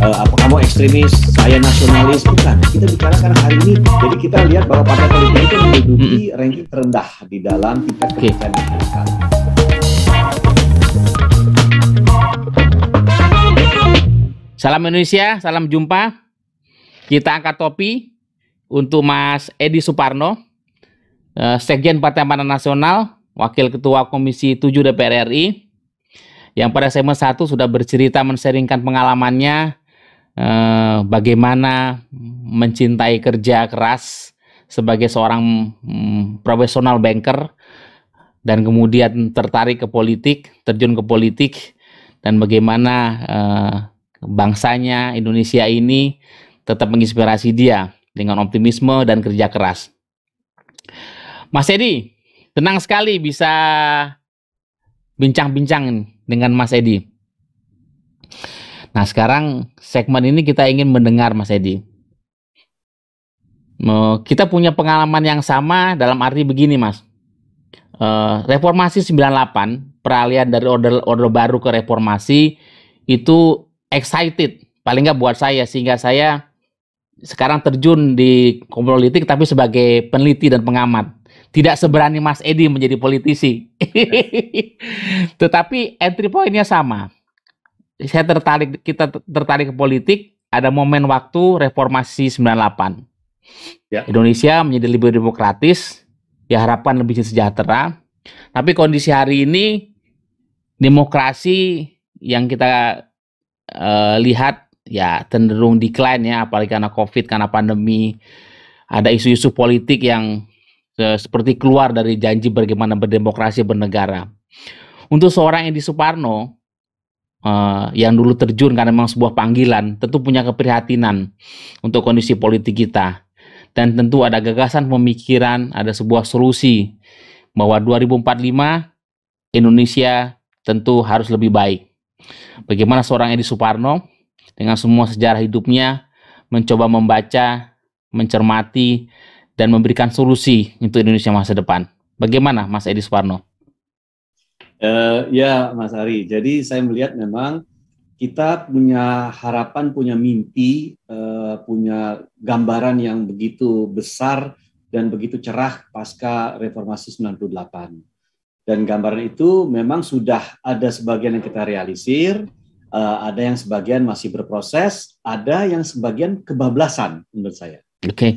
uh, apa kamu ekstremis saya nasionalis bukan kita bicara karena hari ini jadi kita lihat bahwa partai politik itu menduduki mm -hmm. ranking terendah di dalam tingkat kepercayaan okay. Salam Indonesia, salam jumpa. Kita angkat topi untuk Mas Edi Suparno, eh, Sekjen Partai Amanat Nasional, Wakil Ketua Komisi 7 DPR RI, yang pada segmen 1 sudah bercerita menseringkan pengalamannya eh, bagaimana mencintai kerja keras sebagai seorang mm, profesional banker dan kemudian tertarik ke politik, terjun ke politik dan bagaimana eh, bangsanya Indonesia ini tetap menginspirasi dia dengan optimisme dan kerja keras. Mas Edi, Tenang sekali bisa bincang-bincang dengan Mas Edi. Nah sekarang segmen ini kita ingin mendengar Mas Edi. Kita punya pengalaman yang sama dalam arti begini Mas. Eh, reformasi 98, peralihan dari order order Baru ke Reformasi itu excited. Paling nggak buat saya, sehingga saya sekarang terjun di politik tapi sebagai peneliti dan pengamat. Tidak seberani Mas Edi menjadi politisi. Tetapi entry pointnya sama saya tertarik kita tertarik ke politik ada momen waktu reformasi 98. Ya. Indonesia menjadi lebih demokratis, ya harapan lebih sejahtera. Tapi kondisi hari ini demokrasi yang kita uh, lihat ya cenderung decline ya apalagi karena Covid, karena pandemi. Ada isu-isu politik yang uh, seperti keluar dari janji bagaimana berdemokrasi bernegara. Untuk seorang Edi Suparno, uh, yang dulu terjun karena memang sebuah panggilan, tentu punya keprihatinan untuk kondisi politik kita. Dan tentu ada gagasan pemikiran, ada sebuah solusi bahwa 2045 Indonesia tentu harus lebih baik. Bagaimana seorang Edi Suparno dengan semua sejarah hidupnya mencoba membaca, mencermati, dan memberikan solusi untuk Indonesia masa depan. Bagaimana Mas Edi Suparno? Uh, ya, Mas Ari. Jadi saya melihat memang kita punya harapan, punya mimpi, uh, punya gambaran yang begitu besar dan begitu cerah pasca reformasi 98. Dan gambaran itu memang sudah ada sebagian yang kita realisir, uh, ada yang sebagian masih berproses, ada yang sebagian kebablasan menurut saya. Oke. Okay.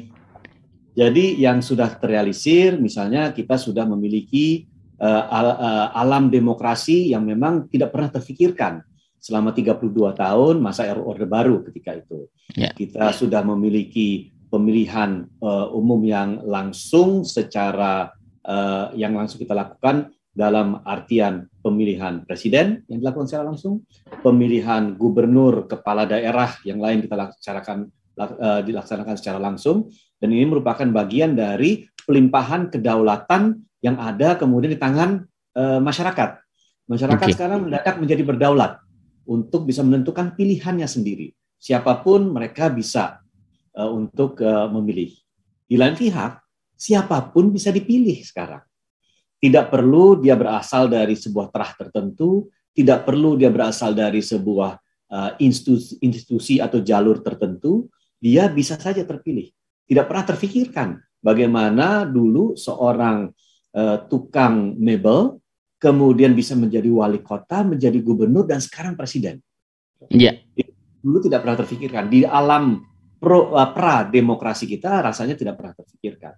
Jadi yang sudah terrealisir, misalnya kita sudah memiliki Eh, eh, alam demokrasi yang memang tidak pernah terfikirkan selama 32 tahun masa era Orde Baru ketika itu. Yeah. Kita sudah memiliki pemilihan uh, umum yang langsung secara uh, yang langsung kita lakukan dalam artian pemilihan presiden yang dilakukan secara langsung, pemilihan gubernur, kepala daerah yang lain kita laksanakan uh, dilaksanakan secara langsung dan ini merupakan bagian dari pelimpahan kedaulatan yang ada kemudian di tangan uh, masyarakat. Masyarakat okay. sekarang mendadak menjadi berdaulat untuk bisa menentukan pilihannya sendiri. Siapapun mereka bisa uh, untuk uh, memilih. Di lain pihak, siapapun bisa dipilih sekarang. Tidak perlu dia berasal dari sebuah terah tertentu, tidak perlu dia berasal dari sebuah uh, institusi, institusi atau jalur tertentu, dia bisa saja terpilih. Tidak pernah terfikirkan bagaimana dulu seorang uh, tukang mebel, kemudian bisa menjadi wali kota, menjadi gubernur dan sekarang presiden. Iya. Yeah. Dulu tidak pernah terfikirkan di alam pro, uh, eh, pra demokrasi kita rasanya tidak pernah terfikirkan.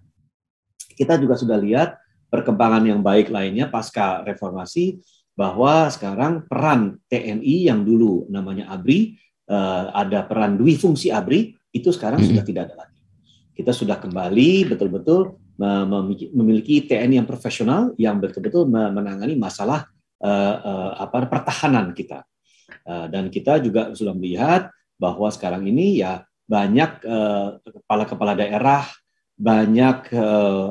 Kita juga sudah lihat perkembangan yang baik lainnya pasca reformasi bahwa sekarang peran TNI yang dulu namanya ABRI uh, ada peran dwi fungsi ABRI itu sekarang mm -hmm. sudah tidak ada lagi. Kita sudah kembali betul-betul memiliki TNI yang profesional yang betul-betul menangani masalah eh, eh, apa pertahanan kita. Eh, dan kita juga sudah melihat bahwa sekarang ini ya banyak kepala-kepala daerah, banyak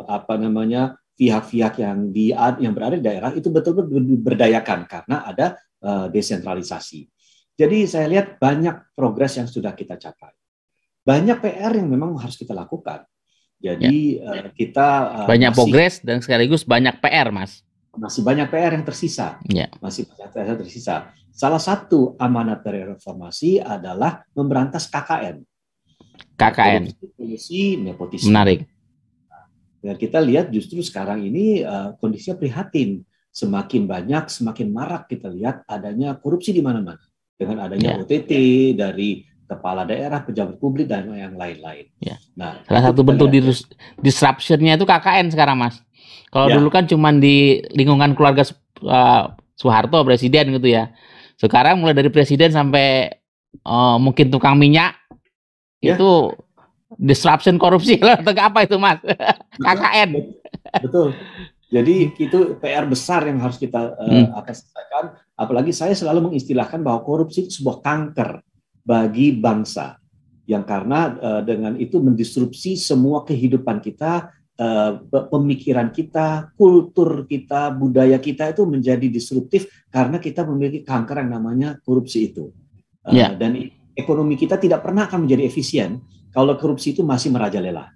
apa namanya pihak-pihak yang di yang berada di daerah itu betul-betul berdayakan karena ada desentralisasi. Jadi saya lihat banyak progres yang sudah kita capai. Banyak PR yang memang harus kita lakukan jadi ya. uh, kita uh, banyak progres dan sekaligus banyak PR, Mas. Masih banyak PR yang tersisa. Ya. Masih banyak PR yang tersisa. Salah satu amanat dari reformasi adalah memberantas KKN. KKN. Korupsi, nepotisme. Menarik. Nah, kita lihat justru sekarang ini uh, kondisinya prihatin. Semakin banyak, semakin marak kita lihat adanya korupsi di mana-mana. Dengan adanya ya. OTT dari kepala daerah, pejabat publik dan yang lain-lain. Ya. Nah, salah satu bentuk ya. di disruptionnya itu KKN sekarang, Mas. Kalau ya. dulu kan cuma di lingkungan keluarga uh, Soeharto presiden gitu ya. Sekarang mulai dari presiden sampai uh, mungkin tukang minyak ya. itu disruption korupsi lah atau apa itu, Mas? Betul, KKN. Betul. Jadi hmm. itu PR besar yang harus kita uh, hmm. apa selesaikan. Apalagi saya selalu mengistilahkan bahwa korupsi itu sebuah kanker bagi bangsa yang karena uh, dengan itu mendisrupsi semua kehidupan kita, uh, pemikiran kita, kultur kita, budaya kita itu menjadi disruptif karena kita memiliki kanker yang namanya korupsi itu. Uh, eh, yeah. Dan ekonomi kita tidak pernah akan menjadi efisien kalau korupsi itu masih merajalela.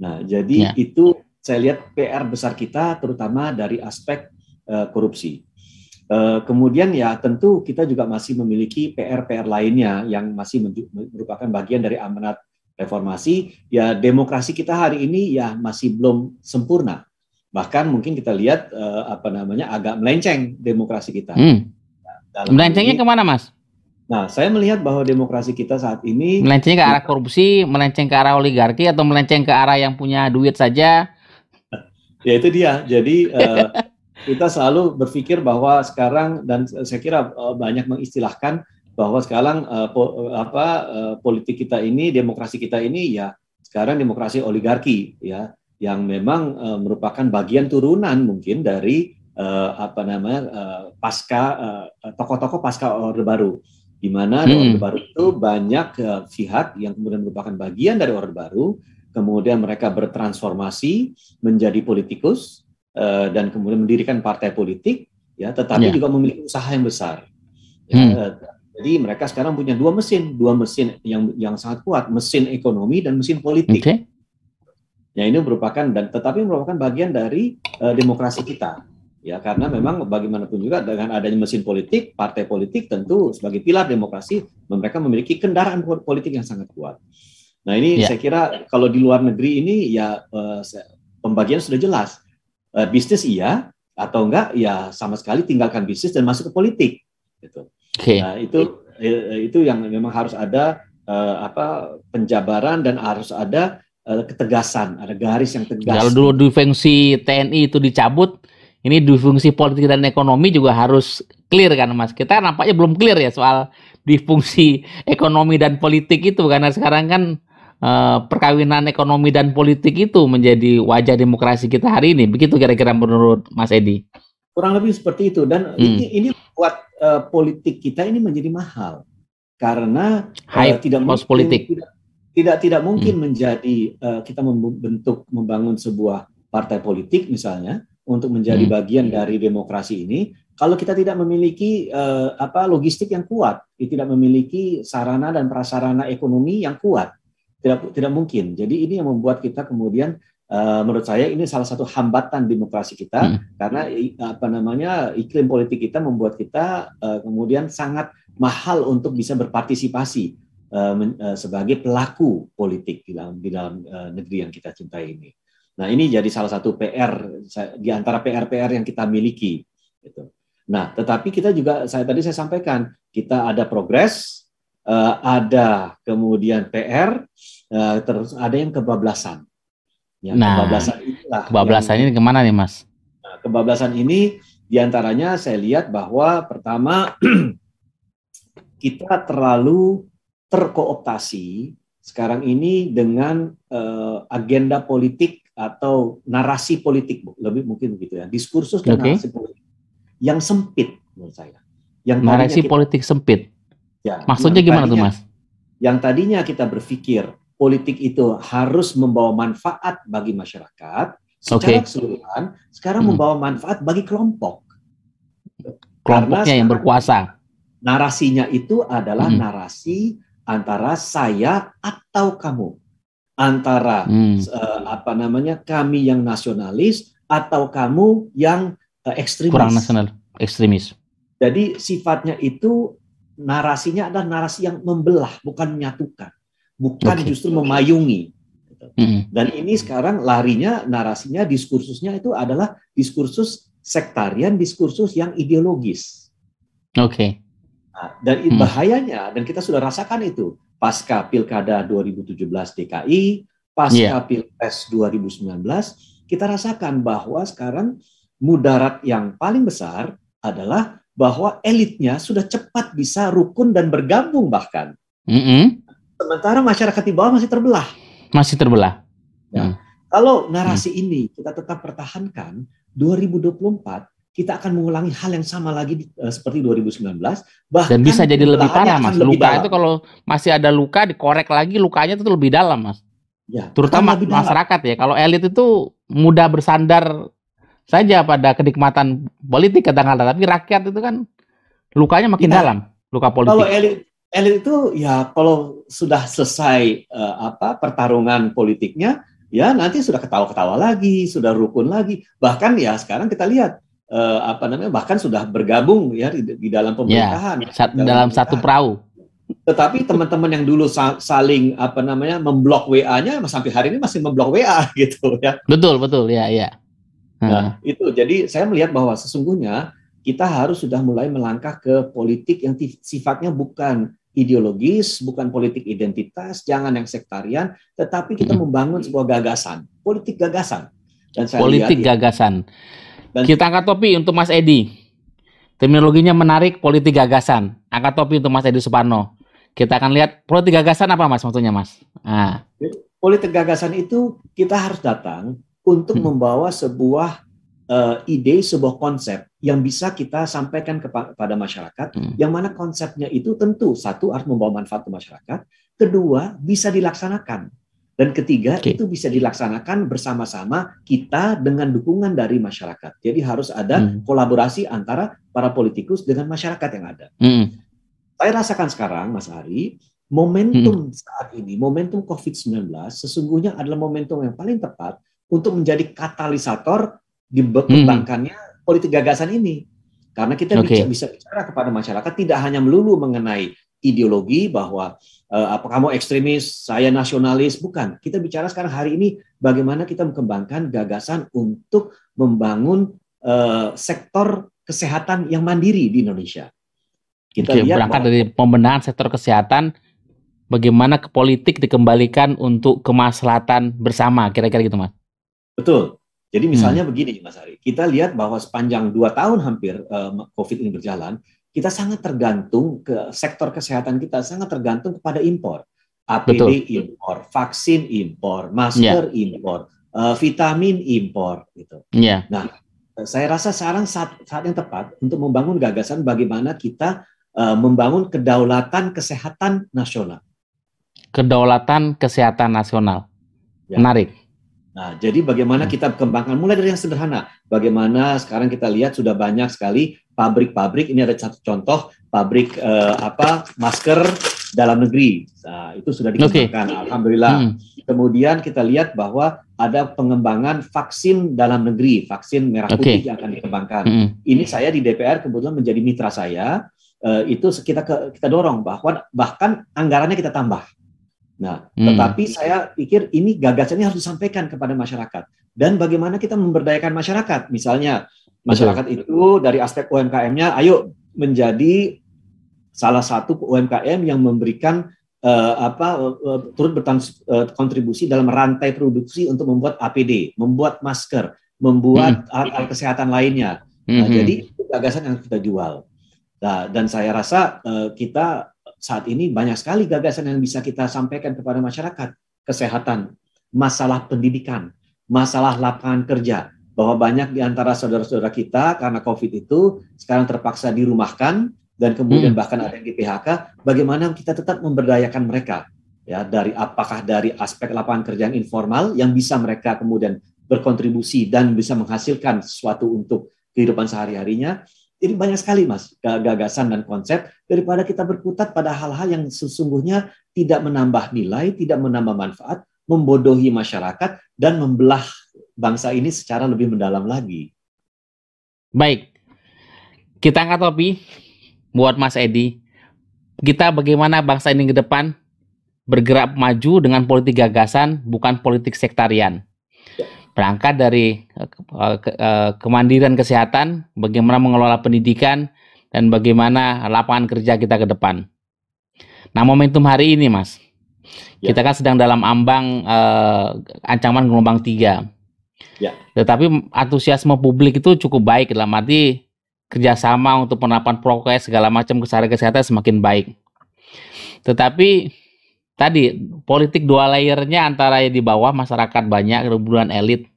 Nah, jadi yeah. itu saya lihat PR besar kita terutama dari aspek uh, korupsi. Eh, kemudian ya tentu kita juga masih memiliki PR-PR lainnya yang masih merupakan bagian dari amanat reformasi. Ya demokrasi kita hari ini ya masih belum sempurna. Bahkan mungkin kita lihat eh, apa namanya agak melenceng demokrasi kita. Hmm. Ya, dalam Melencengnya ini, kemana, Mas? Nah, saya melihat bahwa demokrasi kita saat ini melenceng ke arah korupsi, melenceng ke arah oligarki, atau melenceng ke arah yang punya duit saja. ya itu dia. Jadi uh, kita selalu berpikir bahwa sekarang dan saya kira eh, banyak mengistilahkan bahwa sekarang eh, eh, apa politik kita ini demokrasi kita ini ya sekarang demokrasi oligarki ya yang memang merupakan bagian turunan mungkin dari apa namanya pasca tokoh-tokoh pasca orde baru di mana hmm. Orde Baru itu banyak uh, pihak yang kemudian merupakan bagian dari Orde Baru, kemudian mereka bertransformasi menjadi politikus, Eh, dan kemudian mendirikan partai politik ya tetapi yeah. juga memiliki usaha yang besar ya, hmm. Eh, jadi mereka sekarang punya dua mesin dua mesin yang yang sangat kuat mesin ekonomi dan mesin politik okay. ya ini merupakan dan tetapi merupakan bagian dari uh, demokrasi kita ya karena memang bagaimanapun juga dengan adanya mesin politik partai politik tentu sebagai pilar demokrasi mereka memiliki kendaraan politik yang sangat kuat nah ini yeah. saya kira kalau di luar negeri ini ya uh, pembagian sudah jelas Eh, bisnis iya atau enggak ya sama sekali tinggalkan bisnis dan masuk ke politik gitu. Okay. Nah, itu eh, itu yang memang harus ada uh, apa penjabaran dan harus ada uh, ketegasan, ada garis yang tegas. Kalau dulu defensi TNI itu dicabut, ini di politik dan ekonomi juga harus clear kan Mas. Kita nampaknya belum clear ya soal di ekonomi dan politik itu karena sekarang kan Eh, perkawinan ekonomi dan politik itu menjadi wajah demokrasi kita hari ini. Begitu kira-kira menurut Mas Edi. Kurang lebih seperti itu dan hmm. ini ini buat uh, politik kita ini menjadi mahal karena High eh, uh, tidak mungkin politik. tidak tidak tidak mungkin hmm. menjadi uh, kita membentuk membangun sebuah partai politik misalnya untuk menjadi hmm. bagian iya. dari demokrasi ini kalau kita tidak memiliki uh, apa logistik yang kuat, tidak memiliki sarana dan prasarana ekonomi yang kuat tidak tidak mungkin. Jadi ini yang membuat kita kemudian Uh, menurut saya ini salah satu hambatan demokrasi kita hmm. karena apa namanya iklim politik kita membuat kita uh, kemudian sangat mahal untuk bisa berpartisipasi uh, men, uh, sebagai pelaku politik di dalam di dalam uh, negeri yang kita cintai ini. Nah ini jadi salah satu PR di antara PR-PR yang kita miliki. Gitu. Nah tetapi kita juga saya tadi saya sampaikan kita ada progres uh, ada kemudian PR, uh, eh, terus ada yang kebablasan. Ya, nah, kebablasan itulah. Kebablasan ini kemana nih, Mas? Nah, kebablasan ini diantaranya saya lihat bahwa pertama kita terlalu terkooptasi sekarang ini dengan uh, agenda politik atau narasi politik lebih mungkin begitu ya diskursus dan okay. narasi politik yang sempit menurut saya yang narasi kita, politik sempit Ya, Maksudnya gimana tuh mas? Yang tadinya kita berpikir politik itu harus membawa manfaat bagi masyarakat secara okay. keseluruhan, sekarang hmm. membawa manfaat bagi kelompok. Kelompoknya yang berkuasa. Narasinya itu adalah hmm. narasi antara saya atau kamu, antara hmm. uh, apa namanya kami yang nasionalis atau kamu yang uh, ekstremis. Kurang nasional, ekstremis. Jadi sifatnya itu narasinya adalah narasi yang membelah, bukan menyatukan, bukan okay. justru memayungi. Dan ini sekarang larinya narasinya diskursusnya itu adalah diskursus sektarian, diskursus yang ideologis. Oke. Okay. Nah, dan mm. bahayanya dan kita sudah rasakan itu pasca pilkada 2017 DKI, pasca yeah. pilpres 2019, kita rasakan bahwa sekarang mudarat yang paling besar adalah bahwa elitnya sudah cepat bisa rukun dan bergabung bahkan. Mm -hmm. Sementara masyarakat di bawah masih terbelah. Masih terbelah. Ya. mm. Kalau narasi mm. ini kita tetap pertahankan, 2024 kita akan mengulangi hal yang sama lagi di, uh, eh, seperti 2019 bahkan dan bisa jadi lebih parah mas lebih luka dalam. itu kalau masih ada luka dikorek lagi lukanya itu lebih dalam mas ya, terutama masyarakat dalam. masyarakat ya kalau elit itu mudah bersandar saja pada kenikmatan politik kadang-kadang, tapi rakyat itu kan lukanya makin ya, dalam, luka politik. Kalau elit, elit itu ya kalau sudah selesai uh, apa pertarungan politiknya, ya nanti sudah ketawa-ketawa lagi, sudah rukun lagi. Bahkan ya sekarang kita lihat uh, apa namanya bahkan sudah bergabung ya di, di dalam iya, pemerintahan ya, sat, dalam, dalam satu perahu. Tetapi teman-teman yang dulu saling apa namanya memblok WA-nya sampai hari ini masih memblok WA gitu ya. Betul betul ya ya. Nah, itu jadi saya melihat bahwa sesungguhnya kita harus sudah mulai melangkah ke politik yang sifatnya bukan ideologis, bukan politik identitas, jangan yang sektarian, tetapi kita membangun sebuah gagasan, politik gagasan. Dan saya politik lihat, ya. gagasan. Dan kita angkat topi untuk Mas Edi. Terminologinya menarik, politik gagasan. Angkat topi untuk Mas Edi Suparno. Kita akan lihat politik gagasan apa Mas maksudnya Mas. Nah. Politik gagasan itu kita harus datang untuk hmm. membawa sebuah uh, ide, sebuah konsep yang bisa kita sampaikan kepada masyarakat, hmm. yang mana konsepnya itu tentu satu harus membawa manfaat ke masyarakat, kedua bisa dilaksanakan, dan ketiga okay. itu bisa dilaksanakan bersama-sama kita dengan dukungan dari masyarakat. Jadi harus ada hmm. kolaborasi antara para politikus dengan masyarakat yang ada. Hmm. Saya rasakan sekarang, Mas Ari, momentum hmm. saat ini, momentum COVID-19 sesungguhnya adalah momentum yang paling tepat untuk menjadi katalisator kembangkannya hmm. politik gagasan ini. Karena kita okay. bisa bicara kepada masyarakat tidak hanya melulu mengenai ideologi bahwa uh, eh, apa kamu ekstremis, saya nasionalis, bukan. Kita bicara sekarang hari ini bagaimana kita mengembangkan gagasan untuk membangun uh, sektor kesehatan yang mandiri di Indonesia. Kita okay, lihat berangkat dari pembenahan sektor kesehatan bagaimana ke politik dikembalikan untuk kemaslahatan bersama, kira-kira gitu, Mas. Betul. Jadi misalnya hmm. begini Mas Ari, kita lihat bahwa sepanjang dua tahun hampir uh, COVID ini berjalan, kita sangat tergantung ke sektor kesehatan kita sangat tergantung kepada impor. APD Betul. impor, vaksin impor, masker yeah. impor, uh, vitamin impor gitu. Yeah. Nah, saya rasa sekarang saat, saat yang tepat untuk membangun gagasan bagaimana kita uh, membangun kedaulatan kesehatan nasional. Kedaulatan kesehatan nasional. Ya. Menarik. Nah, jadi bagaimana kita kembangkan mulai dari yang sederhana. Bagaimana sekarang kita lihat sudah banyak sekali pabrik-pabrik. Ini ada satu contoh pabrik eh, apa masker dalam negeri. Nah, itu sudah dikembangkan, okay. alhamdulillah. Hmm. Kemudian kita lihat bahwa ada pengembangan vaksin dalam negeri, vaksin merah putih okay. yang akan dikembangkan. Hmm. Ini saya di DPR kebetulan menjadi mitra saya. Uh, itu kita ke, kita dorong bahwa bahkan anggarannya kita tambah. Nah, hmm. tetapi saya pikir ini gagasan ini harus disampaikan kepada masyarakat dan bagaimana kita memberdayakan masyarakat. Misalnya, masyarakat Betul. itu dari aspek UMKM-nya ayo menjadi salah satu UMKM yang memberikan uh, apa uh, turut berkontribusi eh, uh, dalam rantai produksi untuk membuat APD, membuat masker, membuat hmm. alat kesehatan lainnya. Nah, hmm. jadi itu gagasan yang kita jual. Nah, dan saya rasa uh, kita saat ini banyak sekali gagasan yang bisa kita sampaikan kepada masyarakat. Kesehatan, masalah pendidikan, masalah lapangan kerja. Bahwa banyak di antara saudara-saudara kita karena COVID itu sekarang terpaksa dirumahkan dan kemudian hmm. bahkan ada yang di PHK. Bagaimana kita tetap memberdayakan mereka? Ya, dari apakah dari aspek lapangan kerja yang informal yang bisa mereka kemudian berkontribusi dan bisa menghasilkan sesuatu untuk kehidupan sehari-harinya jadi banyak sekali mas gagasan dan konsep daripada kita berkutat pada hal-hal yang sesungguhnya tidak menambah nilai, tidak menambah manfaat, membodohi masyarakat dan membelah bangsa ini secara lebih mendalam lagi. Baik, kita angkat topi buat Mas Edi. Kita bagaimana bangsa ini ke depan bergerak maju dengan politik gagasan, bukan politik sektarian berangkat dari eh, eh, eh, kemandirian kesehatan, bagaimana mengelola pendidikan, dan bagaimana lapangan kerja kita ke depan. Nah, momentum hari ini, Mas, ya. kita kan sedang dalam ambang uh, ancaman gelombang tiga. Ya. Tetapi antusiasme publik itu cukup baik dalam arti kerjasama untuk penerapan prokes segala macam kesehatan semakin baik. Tetapi tadi politik dua layernya antara yang di bawah masyarakat banyak kemudian elit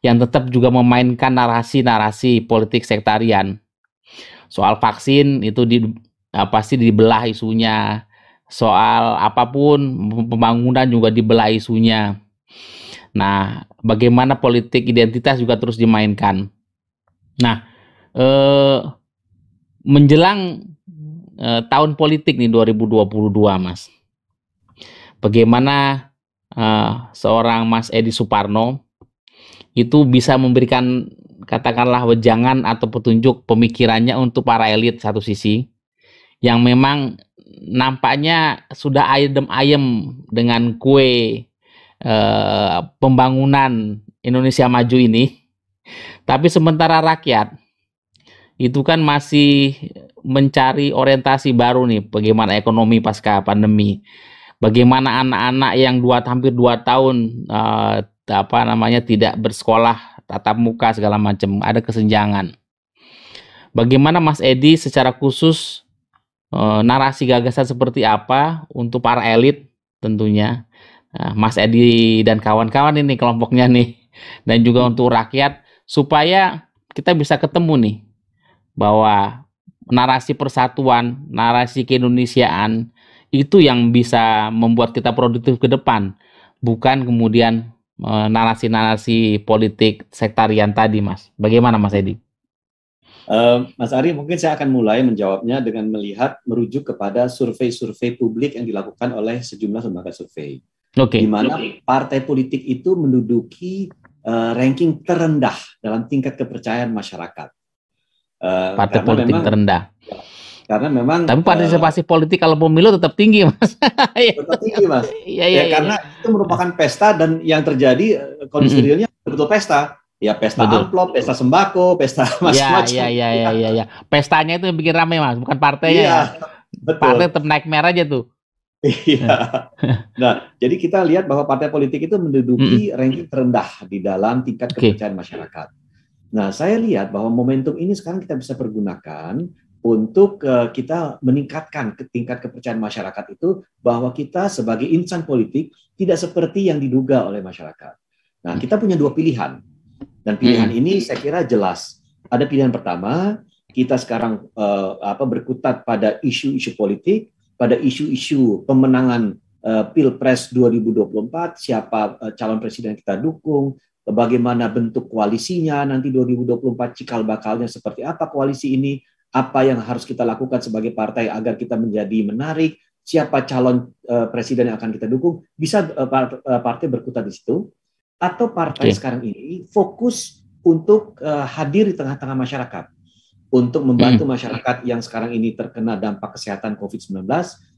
yang tetap juga memainkan narasi-narasi politik sektarian. Soal vaksin itu di apa sih dibelah isunya. Soal apapun pembangunan juga dibelah isunya. Nah, bagaimana politik identitas juga terus dimainkan. Nah, eh, menjelang eh, tahun politik nih 2022, Mas bagaimana uh, seorang Mas Edi Suparno itu bisa memberikan katakanlah wejangan atau petunjuk pemikirannya untuk para elit satu sisi yang memang nampaknya sudah ayem-ayem dengan kue eh, pembangunan Indonesia maju ini tapi sementara rakyat itu kan masih mencari orientasi baru nih bagaimana ekonomi pasca pandemi bagaimana anak-anak yang dua hampir dua tahun uh, apa namanya tidak bersekolah tatap muka segala macam ada kesenjangan. Bagaimana Mas Edi secara khusus uh, narasi gagasan seperti apa untuk para elit tentunya uh, Mas Edi dan kawan-kawan ini kelompoknya nih dan juga untuk rakyat supaya kita bisa ketemu nih bahwa narasi persatuan, narasi keindonesiaan itu yang bisa membuat kita produktif ke depan, bukan kemudian e, narasi-narasi politik sektarian tadi, Mas. Bagaimana, Mas Edi? Uh, Mas Ari, mungkin saya akan mulai menjawabnya dengan melihat merujuk kepada survei-survei publik yang dilakukan oleh sejumlah lembaga survei, okay. di mana okay. partai politik itu menduduki uh, ranking terendah dalam tingkat kepercayaan masyarakat. Uh, partai politik memang, terendah. Ya, karena memang tapi partisipasi uh, politik kalau pemilu tetap tinggi mas iya. tetap tinggi mas iya, iya, ya, ya, ya, ya karena ya. itu merupakan pesta dan yang terjadi eh, kondisi mm -hmm. realnya betul pesta ya pesta betul. amplop pesta sembako pesta macam-macam ya, ya ya ya ya pestanya itu yang bikin ramai mas bukan partai ya, ya. partai tetap naik merah aja tuh Iya. nah, jadi kita lihat bahwa partai politik itu menduduki mm -hmm. ranking terendah di dalam tingkat kepercayaan masyarakat. Nah, saya lihat bahwa momentum ini sekarang kita bisa pergunakan untuk uh, kita meningkatkan ke tingkat kepercayaan masyarakat itu bahwa kita sebagai insan politik tidak seperti yang diduga oleh masyarakat. Nah, kita punya dua pilihan. Dan pilihan hmm. ini saya kira jelas. Ada pilihan pertama, kita sekarang uh, apa berkutat pada isu-isu politik, pada isu-isu pemenangan uh, Pilpres 2024, siapa uh, calon presiden kita dukung, bagaimana bentuk koalisinya nanti 2024 cikal bakalnya seperti apa koalisi ini apa yang harus kita lakukan sebagai partai agar kita menjadi menarik, siapa calon uh, presiden yang akan kita dukung, bisa uh, partai berkutat di situ, atau partai yeah. sekarang ini fokus untuk uh, hadir di tengah-tengah masyarakat, untuk membantu mm. masyarakat yang sekarang ini terkena dampak kesehatan COVID-19.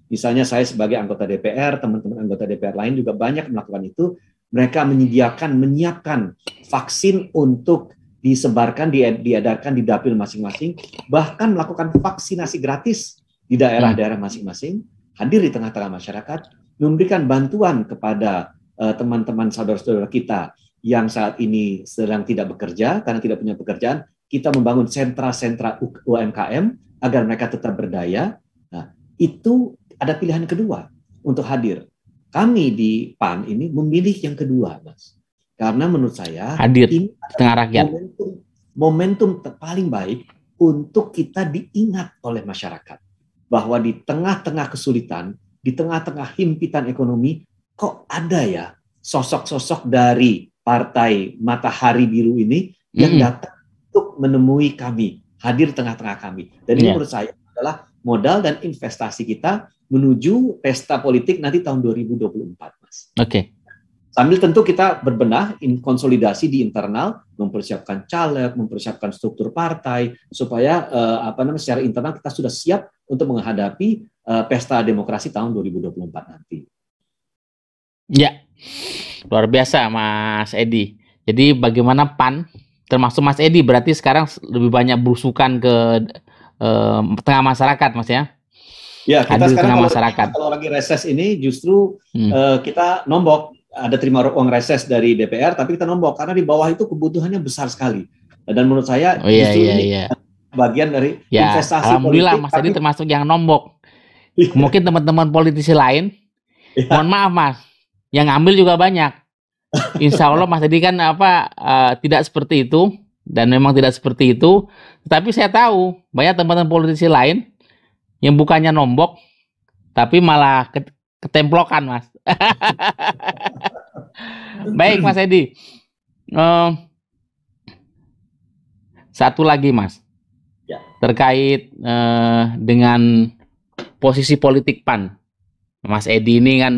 Misalnya saya sebagai anggota DPR, teman-teman anggota DPR lain juga banyak melakukan itu. Mereka menyediakan, menyiapkan vaksin untuk disebarkan, diedarkan di dapil masing-masing, bahkan melakukan vaksinasi gratis di daerah-daerah masing-masing, hadir di tengah-tengah masyarakat, memberikan bantuan kepada eh, teman-teman uh, saudara-saudara kita yang saat ini sedang tidak bekerja karena tidak punya pekerjaan, kita membangun sentra-sentra UMKM agar mereka tetap berdaya. Nah, itu ada pilihan kedua untuk hadir. Kami di PAN ini memilih yang kedua, Mas. Karena menurut saya hadir ini di tengah rakyat. Momentum, momentum paling baik untuk kita diingat oleh masyarakat bahwa di tengah-tengah kesulitan, di tengah-tengah himpitan ekonomi, kok ada ya sosok-sosok dari partai Matahari Biru ini mm-hmm. yang datang untuk menemui kami, hadir tengah-tengah kami. Dan yeah. ini iya. menurut saya adalah modal dan investasi kita menuju pesta politik nanti tahun 2024, Mas. Oke. Okay. Sambil tentu kita berbenah, in, konsolidasi di internal, mempersiapkan caleg, mempersiapkan struktur partai, supaya uh, apa namanya secara internal kita sudah siap untuk menghadapi eh, pesta demokrasi tahun 2024 nanti. Ya, luar biasa Mas Edi. Jadi bagaimana PAN, termasuk Mas Edi, berarti sekarang lebih banyak berusukan ke eh, tengah masyarakat, Mas ya? Ya, kita Hadir sekarang kalau, masyarakat. kalau lagi reses ini justru hmm. eh, kita nombok ada terima uang reses dari DPR, tapi kita nombok karena di bawah itu kebutuhannya besar sekali. Dan menurut saya oh, iya, justru iya, ini iya. bagian dari ya, investasi. Alhamdulillah, politik, Mas Adi termasuk yang nombok. Iya. Mungkin teman-teman politisi lain, iya. mohon maaf Mas, yang ngambil juga banyak. Insya Allah Mas Adi kan apa uh, tidak seperti itu dan memang tidak seperti itu. Tapi saya tahu banyak teman-teman politisi lain yang bukannya nombok, tapi malah Ketemplokan, Mas. Baik, Mas Edi. Uh, satu lagi, Mas. Ya. Terkait uh, dengan posisi politik PAN. Mas Edi ini kan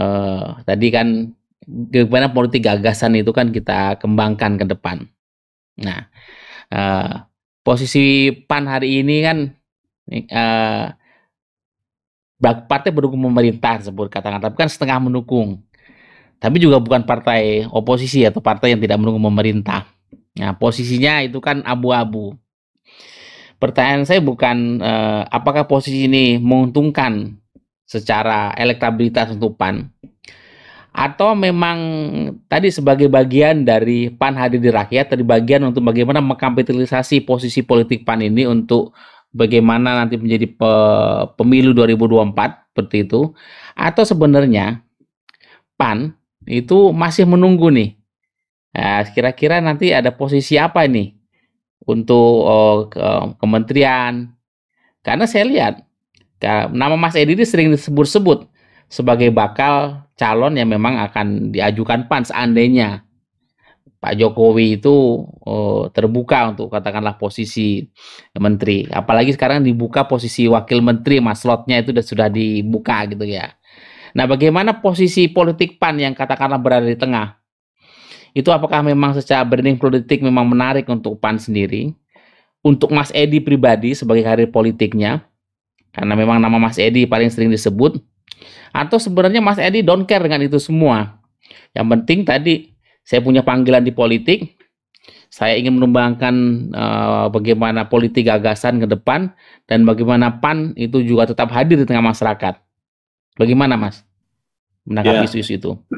uh, tadi kan gimana politik gagasan itu kan kita kembangkan ke depan. Nah, uh, posisi PAN hari ini kan uh, partai pendukung pemerintah sebut katakan tapi kan setengah mendukung tapi juga bukan partai oposisi atau partai yang tidak mendukung pemerintah nah posisinya itu kan abu-abu pertanyaan saya bukan eh, apakah posisi ini menguntungkan secara elektabilitas untuk PAN atau memang tadi sebagai bagian dari PAN hadir di rakyat, terbagian bagian untuk bagaimana mengkapitalisasi posisi politik PAN ini untuk bagaimana nanti menjadi pe, pemilu 2024 seperti itu atau sebenarnya PAN itu masih menunggu nih kira ya, kira-kira nanti ada posisi apa nih untuk oh, ke, kementerian karena saya lihat nama Mas Edi ini sering disebut-sebut sebagai bakal calon yang memang akan diajukan PAN seandainya Pak Jokowi itu uh, terbuka untuk katakanlah posisi menteri. Apalagi sekarang dibuka posisi wakil menteri, mas slotnya itu sudah dibuka gitu ya. Nah, bagaimana posisi politik PAN yang katakanlah berada di tengah? Itu apakah memang secara branding politik memang menarik untuk PAN sendiri? Untuk Mas Edi pribadi sebagai karir politiknya? Karena memang nama Mas Edi paling sering disebut. Atau sebenarnya Mas Edi don't care dengan itu semua? Yang penting tadi saya punya panggilan di politik, saya ingin menumbangkan uh, bagaimana politik gagasan ke depan dan bagaimana PAN itu juga tetap hadir di tengah masyarakat. Bagaimana Mas menangkap ya. isu-isu itu?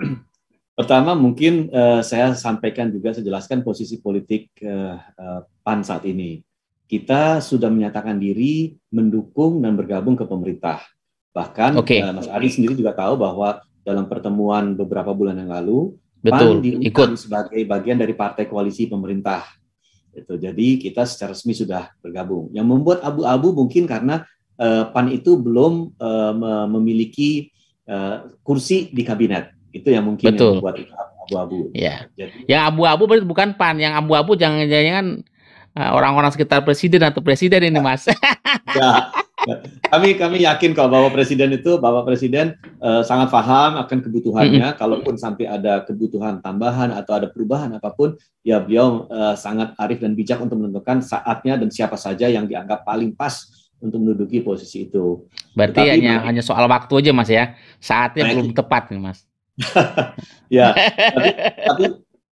Pertama mungkin uh, saya sampaikan juga, saya jelaskan posisi politik uh, uh, PAN saat ini. Kita sudah menyatakan diri mendukung dan bergabung ke pemerintah. Bahkan okay. uh, Mas Ari sendiri juga tahu bahwa dalam pertemuan beberapa bulan yang lalu, Betul, PAN ikut sebagai bagian dari partai koalisi pemerintah. Itu. Jadi kita secara resmi sudah bergabung. Yang membuat abu-abu mungkin karena uh, PAN itu belum uh, memiliki uh, kursi di kabinet. Itu yang mungkin Betul. yang membuat abu-abu. Ya. Jadi, yang abu-abu bukan PAN, yang abu-abu jangan-jangan orang-orang sekitar presiden atau presiden ini, ya. Mas. Ya kami kami yakin kalau bapak presiden itu bapak presiden uh, sangat paham akan kebutuhannya. Kalaupun sampai ada kebutuhan tambahan atau ada perubahan apapun, ya beliau uh, sangat arif dan bijak untuk menentukan saatnya dan siapa saja yang dianggap paling pas untuk menduduki posisi itu. Berarti Tetapi hanya hanya soal waktu aja mas ya. Saatnya nah, belum tepat nih mas. ya, tapi, tapi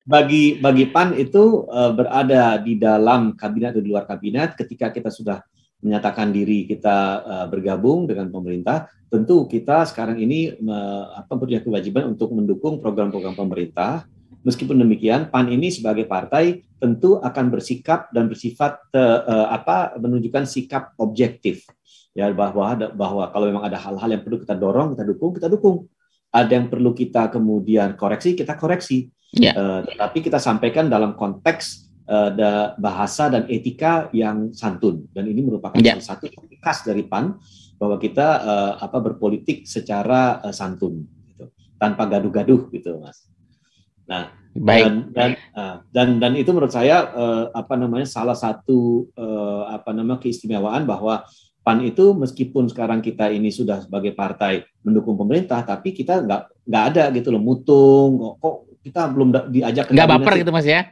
bagi bagi PAN itu uh, berada di dalam kabinet atau di luar kabinet ketika kita sudah menyatakan diri kita uh, bergabung dengan pemerintah, tentu kita sekarang ini uh, apa punya kewajiban untuk mendukung program-program pemerintah. Meskipun demikian, PAN ini sebagai partai tentu akan bersikap dan bersifat uh, apa menunjukkan sikap objektif ya bahwa bahwa kalau memang ada hal-hal yang perlu kita dorong, kita dukung, kita dukung. Ada yang perlu kita kemudian koreksi, kita koreksi. Yeah. Ya. Uh, tetapi kita sampaikan dalam konteks uh, bahasa dan etika yang santun dan ini merupakan yeah. Ya. satu khas dari PAN bahwa kita uh, apa berpolitik secara uh, santun gitu. tanpa gaduh-gaduh gitu mas. Nah Baik. dan dan uh, dan dan itu menurut saya uh, apa namanya salah satu uh, apa namanya keistimewaan bahwa PAN itu meskipun sekarang kita ini sudah sebagai partai mendukung pemerintah, tapi kita nggak nggak ada gitu loh mutung kok kita belum diajak nggak baper gitu mas ya?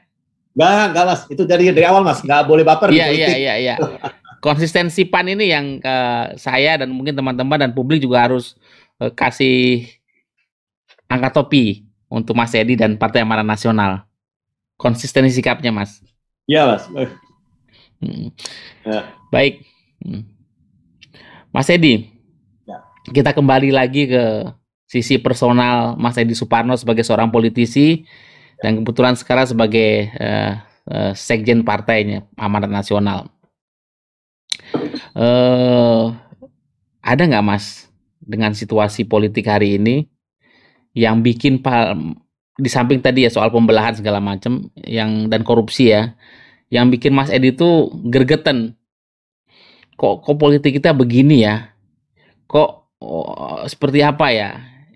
Enggak, enggak Mas. Itu dari dari awal Mas, enggak boleh baper. Iya, iya, iya, iya. Konsistensi PAN ini yang uh, saya dan mungkin teman-teman dan publik juga harus eh, kasih angkat topi untuk Mas Edi dan Partai Amanat Nasional. Konsistensi sikapnya, Mas. Iya, Mas. Eh. Hmm. Ya. Baik. Hmm. Mas Edi, ya. kita kembali lagi ke sisi personal Mas Edi Suparno sebagai seorang politisi dan kebetulan sekarang sebagai uh, uh, sekjen partainya Amanat Nasional. Uh, ada nggak Mas dengan situasi politik hari ini yang bikin di samping tadi ya soal pembelahan segala macam yang dan korupsi ya yang bikin Mas Edi itu gergeten kok kok politik kita begini ya kok oh, seperti apa ya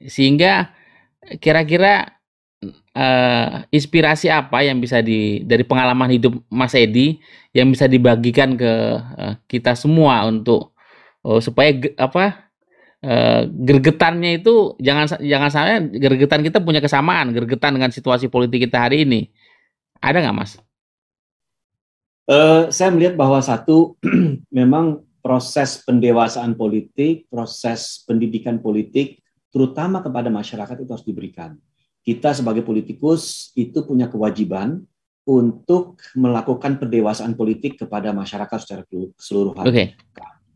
sehingga kira-kira uh, inspirasi apa yang bisa di dari pengalaman hidup Mas Edi yang bisa dibagikan ke uh, kita semua untuk uh, supaya apa uh, gergetannya itu jangan jangan sampai gergetan kita punya kesamaan gergetan dengan situasi politik kita hari ini ada nggak Mas? Uh, saya melihat bahwa satu memang proses pendewasaan politik, proses pendidikan politik, terutama kepada masyarakat itu harus diberikan kita sebagai politikus itu punya kewajiban untuk melakukan pendewasaan politik kepada masyarakat secara keseluruhan. Okay.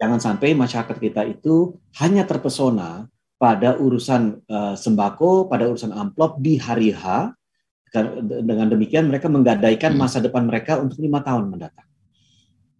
Jangan sampai masyarakat kita itu hanya terpesona pada urusan eh, sembako, pada urusan amplop di hari H. Kan, dengan demikian mereka menggadaikan hmm. masa depan mereka untuk lima tahun mendatang.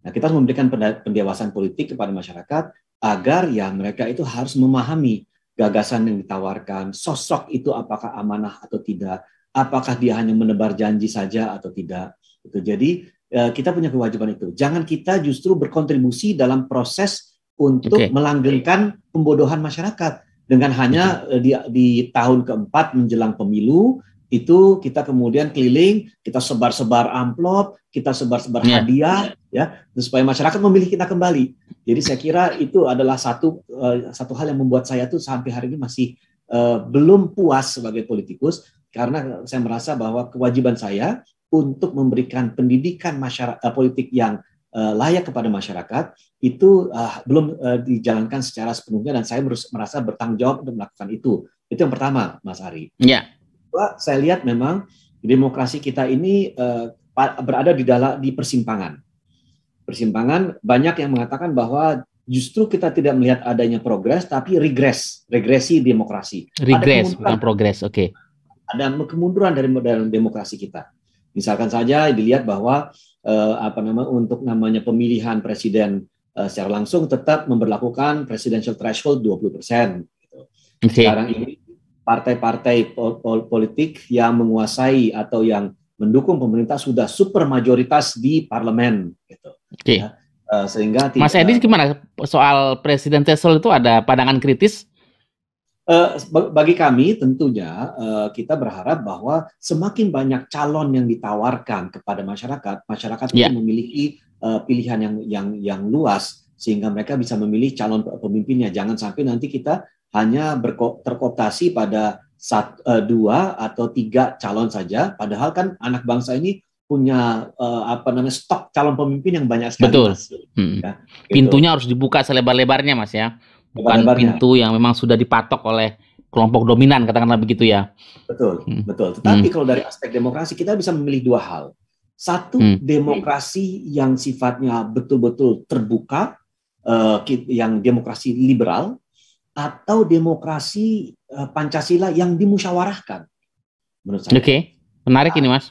Nah, kita harus memberikan pendewasaan politik kepada masyarakat agar ya mereka itu harus memahami gagasan yang ditawarkan, sosok itu apakah amanah atau tidak, apakah dia hanya menebar janji saja atau tidak. Itu jadi eh, kita punya kewajiban itu. Jangan kita justru berkontribusi dalam proses untuk okay. melanggengkan pembodohan masyarakat dengan hanya eh, di, di tahun keempat menjelang pemilu itu kita kemudian keliling, kita sebar-sebar amplop, kita sebar-sebar yeah. hadiah, ya, supaya masyarakat memilih kita kembali. Jadi saya kira itu adalah satu uh, satu hal yang membuat saya tuh sampai hari ini masih uh, belum puas sebagai politikus karena saya merasa bahwa kewajiban saya untuk memberikan pendidikan masyarakat uh, eh, politik yang uh, layak kepada masyarakat itu uh, belum uh, dijalankan secara sepenuhnya dan saya merasa bertanggung jawab untuk melakukan itu. Itu yang pertama, Mas Ari. Ya kedua, saya lihat memang demokrasi kita ini uh, berada di dalam di persimpangan. Persimpangan banyak yang mengatakan bahwa justru kita tidak melihat adanya progres tapi regres, regresi demokrasi. Regres bukan progres, oke. Okay. Ada kemunduran dari dalam demokrasi kita. Misalkan saja dilihat bahwa uh, apa namanya untuk namanya pemilihan presiden uh, secara langsung tetap memperlakukan presidential threshold 20%. Gitu. Okay. Sekarang ini partai-partai politik yang menguasai atau yang mendukung pemerintah sudah super mayoritas di parlemen gitu. Oke. Okay. Ya, uh, eh, sehingga Mas Edi gimana soal Presiden Tesol itu ada pandangan kritis? Uh, bagi kami tentunya uh, kita berharap bahwa semakin banyak calon yang ditawarkan kepada masyarakat, masyarakat yeah. itu memiliki uh, pilihan yang yang yang luas sehingga mereka bisa memilih calon pemimpinnya. Jangan sampai nanti kita hanya terkooptasi pada sat, uh, dua atau tiga calon saja, padahal kan anak bangsa ini punya uh, apa namanya stok calon pemimpin yang banyak sekali. Betul. Mas. Hmm. Ya, gitu. Pintunya harus dibuka selebar-lebarnya, mas ya. Bukan Lebar pintu yang memang sudah dipatok oleh kelompok dominan, katakanlah begitu ya. Betul, hmm. betul. Tetapi hmm. kalau dari aspek demokrasi kita bisa memilih dua hal. Satu, hmm. demokrasi yang sifatnya betul-betul terbuka, uh, yang demokrasi liberal, atau demokrasi uh, Pancasila yang dimusyawarahkan menurut saya. Oke, menarik nah, ini mas.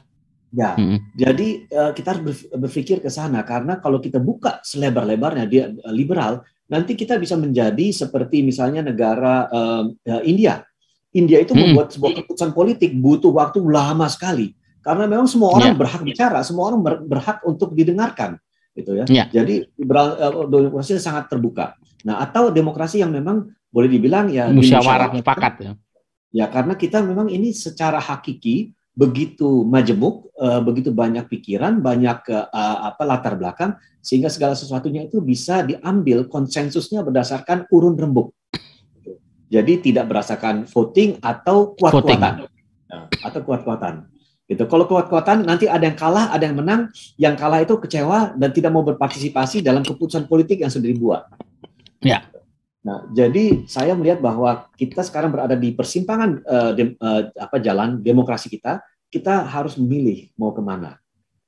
Ya, hmm. jadi uh, kita harus berpikir ke sana karena kalau kita buka selebar-lebarnya dia uh, liberal, nanti kita bisa menjadi seperti misalnya negara uh, uh, India. India itu hmm. membuat sebuah keputusan politik butuh waktu lama sekali karena memang semua orang yeah. berhak bicara, semua orang ber berhak untuk didengarkan, gitu ya. Yeah. Jadi liberal uh, demokrasi sangat terbuka. Nah, atau demokrasi yang memang boleh dibilang ya musyawarah mufakat ya. Ya karena kita memang ini secara hakiki begitu majemuk, uh, begitu banyak pikiran, banyak uh, apa latar belakang sehingga segala sesuatunya itu bisa diambil konsensusnya berdasarkan urun rembuk. Jadi tidak berdasarkan voting atau kuat-kuatan. Ya, atau kuat-kuatan. Gitu. Kalau kuat-kuatan nanti ada yang kalah, ada yang menang, yang kalah itu kecewa dan tidak mau berpartisipasi dalam keputusan politik yang sudah dibuat. Ya. Nah, jadi saya melihat bahwa kita sekarang berada di persimpangan uh, dem, uh, apa jalan demokrasi kita. Kita harus memilih mau kemana.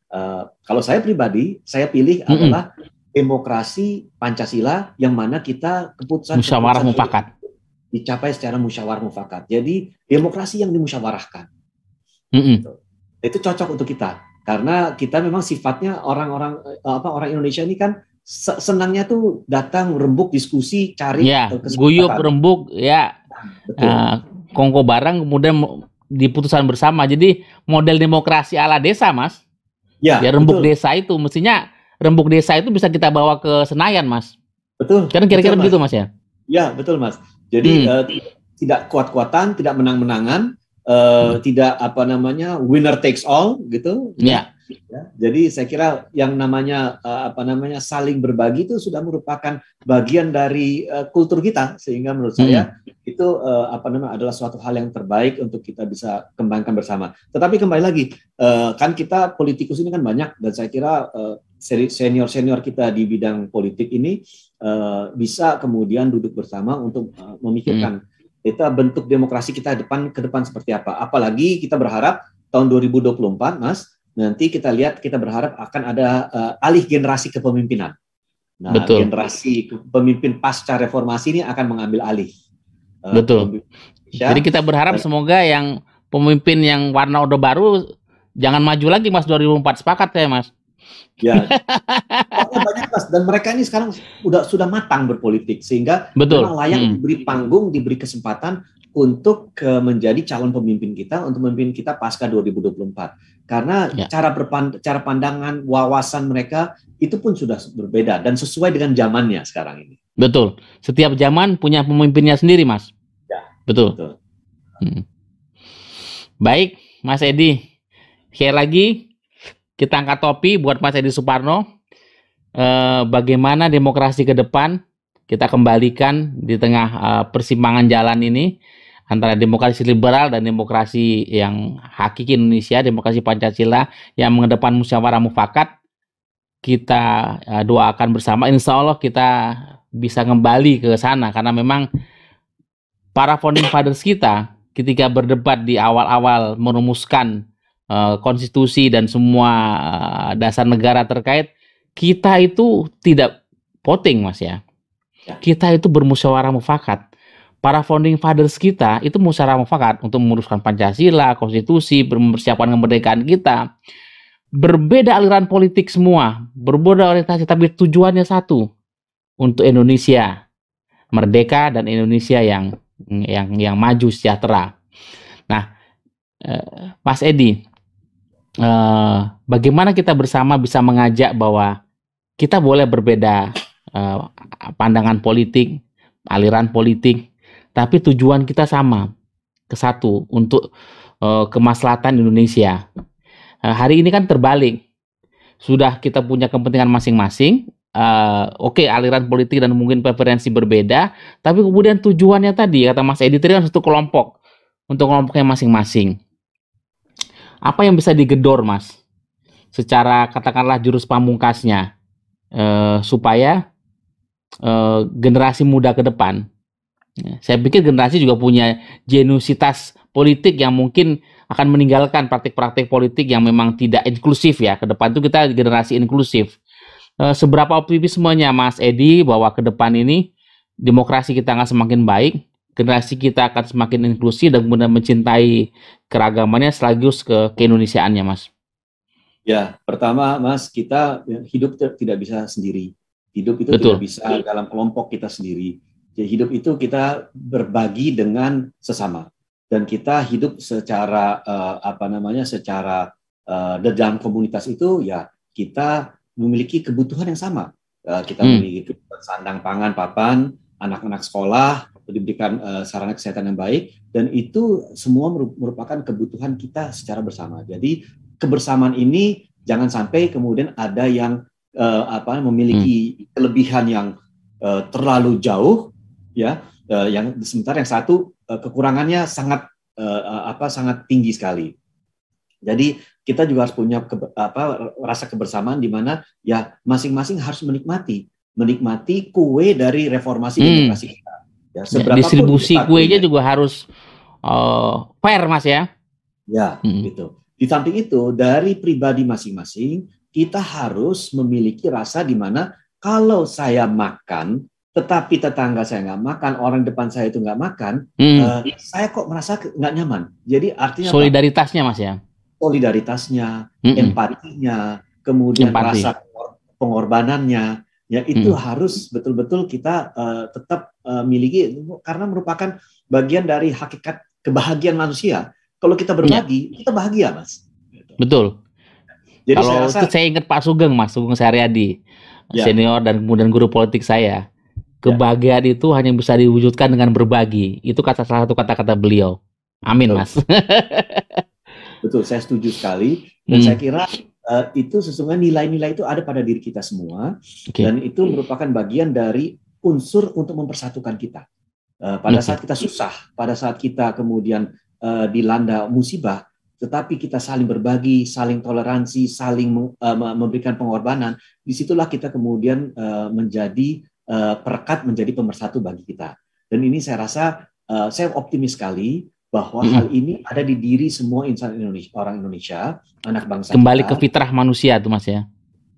Uh, kalau saya pribadi, saya pilih mm-hmm. adalah demokrasi Pancasila yang mana kita keputusan musyawarah mufakat dicapai secara musyawarah mufakat. Jadi demokrasi yang dimusyawarahkan. Mm-hmm. Itu. itu cocok untuk kita karena kita memang sifatnya orang-orang apa orang Indonesia ini kan senangnya tuh datang rembuk diskusi cari ya, guyup rembuk ya Betul. Uh, kongko barang kemudian diputusan bersama jadi model demokrasi ala desa mas ya, ya rembuk betul. desa itu mestinya rembuk desa itu bisa kita bawa ke Senayan mas betul karena kira-kira begitu mas. mas ya ya betul mas jadi hmm. uh, tidak kuat-kuatan tidak menang-menangan uh, tidak apa namanya winner takes all gitu. Yeah. Ya, jadi saya kira yang namanya eh, apa namanya saling berbagi itu sudah merupakan bagian dari uh, kultur kita sehingga menurut hmm. saya itu uh, apa namanya adalah suatu hal yang terbaik untuk kita bisa kembangkan bersama. Tetapi kembali lagi uh, kan kita politikus ini kan banyak dan saya kira uh, senior senior kita di bidang politik ini uh, bisa kemudian duduk bersama untuk uh, memikirkan. Hmm kita bentuk demokrasi kita depan ke depan seperti apa. Apalagi kita berharap tahun 2024, Mas, nanti kita lihat kita berharap akan ada uh, alih generasi kepemimpinan. Nah, Betul. generasi pemimpin pasca reformasi ini akan mengambil alih. Uh, Betul. Indonesia. Ya. Jadi kita berharap eh. semoga yang pemimpin yang warna orde baru jangan maju lagi Mas 2004 sepakat ya Mas. Ya, banyak mas dan mereka ini sekarang sudah sudah matang berpolitik sehingga Betul. memang layak hmm. diberi panggung, diberi kesempatan untuk ke menjadi calon pemimpin kita untuk memimpin kita pasca 2024 karena ya. cara berpand cara pandangan wawasan mereka itu pun sudah berbeda dan sesuai dengan zamannya sekarang ini betul setiap zaman punya pemimpinnya sendiri mas ya betul, betul. Hmm. baik mas Edi sekali lagi kita angkat topi buat Mas Edi Suparno. Eh, bagaimana demokrasi ke depan kita kembalikan di tengah eh, persimpangan jalan ini antara demokrasi liberal dan demokrasi yang hakiki Indonesia, demokrasi Pancasila yang mengedepan musyawarah mufakat. Kita eh, doakan bersama, insya Allah kita bisa kembali ke sana karena memang para founding fathers kita ketika berdebat di awal-awal merumuskan Eh, konstitusi dan semua eh, dasar negara terkait, kita itu tidak voting, Mas ya. ya. Kita itu bermusyawarah mufakat. Para founding fathers kita itu musyawarah mufakat untuk menguruskan Pancasila, konstitusi, persiapan kemerdekaan kita. Berbeda aliran politik semua, berbeda orientasi, tapi tujuannya satu untuk Indonesia merdeka dan Indonesia yang yang yang maju sejahtera. Nah, eh, Mas Edi, Eh, bagaimana kita bersama bisa mengajak bahwa kita boleh berbeda uh, pandangan politik, aliran politik, tapi tujuan kita sama, kesatu untuk uh, kemaslahatan Indonesia. Uh, hari ini kan terbalik, sudah kita punya kepentingan masing-masing. Uh, Oke, okay, aliran politik dan mungkin preferensi berbeda, tapi kemudian tujuannya tadi kata Mas Editor tadi kan satu kelompok untuk kelompoknya masing-masing apa yang bisa digedor mas secara katakanlah jurus pamungkasnya eh, supaya eh, generasi muda ke depan ya, saya pikir generasi juga punya genusitas politik yang mungkin akan meninggalkan praktik-praktik politik yang memang tidak inklusif ya ke depan itu kita generasi inklusif eh, seberapa optimismenya mas Edi bahwa ke depan ini demokrasi kita akan semakin baik generasi kita akan semakin inklusi dan kemudian mencintai keragamannya sekaligus ke keindonesiaannya, Mas? Ya, pertama, Mas, kita hidup tidak bisa sendiri. Hidup itu Betul. tidak bisa dalam kelompok kita sendiri. Jadi ya, hidup itu kita berbagi dengan sesama dan kita hidup secara uh, apa namanya secara uh, dalam komunitas itu ya kita memiliki kebutuhan yang sama. Uh, kita hmm. memiliki kebutuhan sandang pangan papan, anak-anak sekolah, diberikan uh, sarana kesehatan yang baik dan itu semua merupakan kebutuhan kita secara bersama. Jadi kebersamaan ini jangan sampai kemudian ada yang uh, apa memiliki hmm. kelebihan yang uh, terlalu jauh ya uh, yang sebentar yang satu uh, kekurangannya sangat uh, apa sangat tinggi sekali. Jadi kita juga harus punya ke, apa rasa kebersamaan di mana ya masing-masing harus menikmati menikmati kue dari reformasi hmm. demokrasi Ya, seberapa distribusi kuenya juga harus uh, fair mas ya. Ya, hmm. gitu. Di samping itu dari pribadi masing-masing kita harus memiliki rasa di mana kalau saya makan tetapi tetangga saya nggak makan, orang depan saya itu nggak makan, hmm. uh, saya kok merasa nggak nyaman. Jadi artinya solidaritasnya mas ya? Solidaritasnya, hmm. empatinya, kemudian Empati. rasa pengorbanannya ya itu hmm. harus betul-betul kita uh, tetap uh, miliki karena merupakan bagian dari hakikat kebahagiaan manusia. Kalau kita iya. berbagi, ya. kita bahagia, Mas. Gitu. Betul. Jadi Kalau saya rasa, saya ingat Pak Sugeng, Mas Sugeng Saryadi ya. senior dan kemudian guru politik saya. Ya. Kebahagiaan ya. itu hanya bisa diwujudkan dengan berbagi. Itu kata salah satu kata-kata beliau. Amin, Betul. Mas. Betul, saya setuju sekali dan hmm. saya kira Eh, itu sesungguhnya nilai-nilai itu ada pada diri kita semua okay. dan itu merupakan bagian dari unsur untuk mempersatukan kita. Uh, pada okay. saat kita susah, pada saat kita kemudian uh, dilanda musibah, tetapi kita saling berbagi, saling toleransi, saling uh, memberikan pengorbanan, disitulah kita kemudian uh, menjadi uh, perekat, menjadi pemersatu bagi kita. Dan ini saya rasa uh, saya optimis sekali bahwa hmm. hal ini ada di diri semua insan Indonesia, orang Indonesia, anak bangsa. Kembali kita. ke fitrah manusia tuh Mas ya.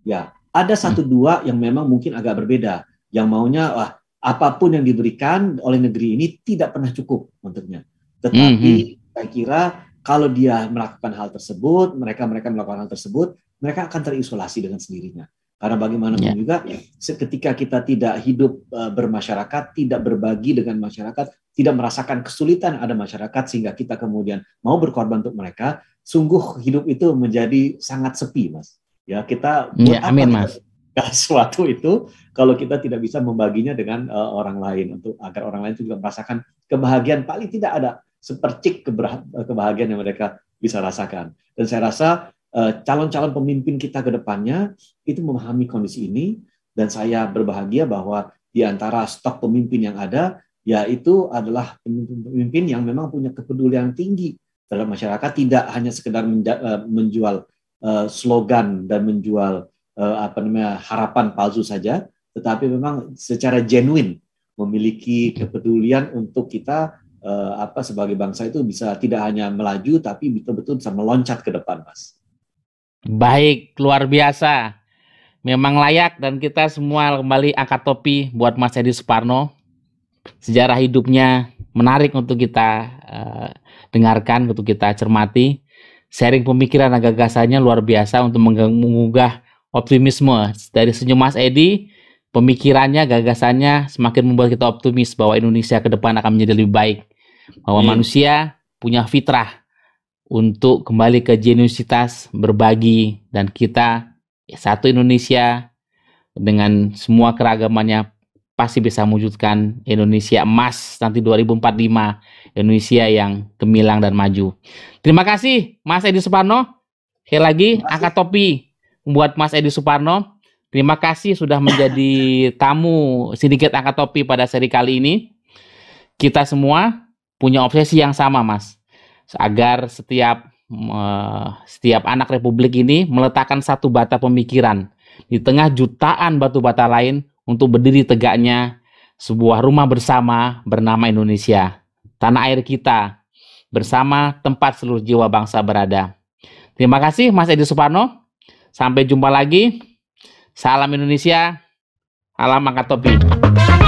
Ya, ada satu mm. dua yang memang mungkin agak berbeda, yang maunya wah apapun yang diberikan oleh negeri ini tidak pernah cukup untuknya. Tetapi hmm. saya kira kalau dia melakukan hal tersebut, mereka-mereka melakukan hal tersebut, mereka akan terisolasi dengan sendirinya. Karena bagaimanapun yeah. juga, ketika kita tidak hidup uh, bermasyarakat, tidak berbagi dengan masyarakat, tidak merasakan kesulitan ada masyarakat sehingga kita kemudian mau berkorban untuk mereka, sungguh hidup itu menjadi sangat sepi, Mas. Ya, kita mm, ya, amin, Mas. Sesuatu itu kalau kita tidak bisa membaginya dengan uh, orang lain untuk agar orang lain itu juga merasakan kebahagiaan paling tidak ada sepercik eh, kebahagiaan yang mereka bisa rasakan. Dan saya rasa calon eh, calon-calon pemimpin kita ke depannya itu memahami kondisi ini dan saya berbahagia bahwa di antara stok pemimpin yang ada yaitu adalah pemimpin pemimpin yang memang punya kepedulian tinggi terhadap masyarakat, tidak hanya sekedar eh, menjual eh, slogan dan menjual eh, apa namanya harapan palsu saja, tetapi memang secara genuine memiliki kepedulian untuk kita apa sebagai bangsa itu bisa tidak hanya melaju tapi betul-betul bisa meloncat ke depan, Mas. Baik, luar biasa. Memang layak dan kita semua kembali angkat topi buat Mas Edi Suparno sejarah hidupnya menarik untuk kita eh, dengarkan, untuk kita cermati. Sharing pemikiran dan gagasannya luar biasa untuk mengunggah optimisme dari senyum Mas Edi. Pemikirannya, gagasannya semakin membuat kita optimis bahwa Indonesia ke depan akan menjadi lebih baik. Bahwa hmm. manusia punya fitrah untuk kembali ke genusitas, berbagi, dan kita satu Indonesia dengan semua keragamannya pasti bisa mewujudkan Indonesia emas nanti 2045 Indonesia yang gemilang dan maju. Terima kasih Mas Edi Suparno. Sekali lagi angkat topi buat Mas Edi Suparno. Terima kasih sudah menjadi tamu sedikit angkat topi pada seri kali ini. Kita semua punya obsesi yang sama, Mas. Agar setiap setiap anak republik ini meletakkan satu bata pemikiran di tengah jutaan batu bata lain untuk berdiri tegaknya sebuah rumah bersama bernama Indonesia, tanah air kita, bersama tempat seluruh jiwa bangsa berada. Terima kasih Mas Edi Suparno. Sampai jumpa lagi. Salam Indonesia. alam angkat topi.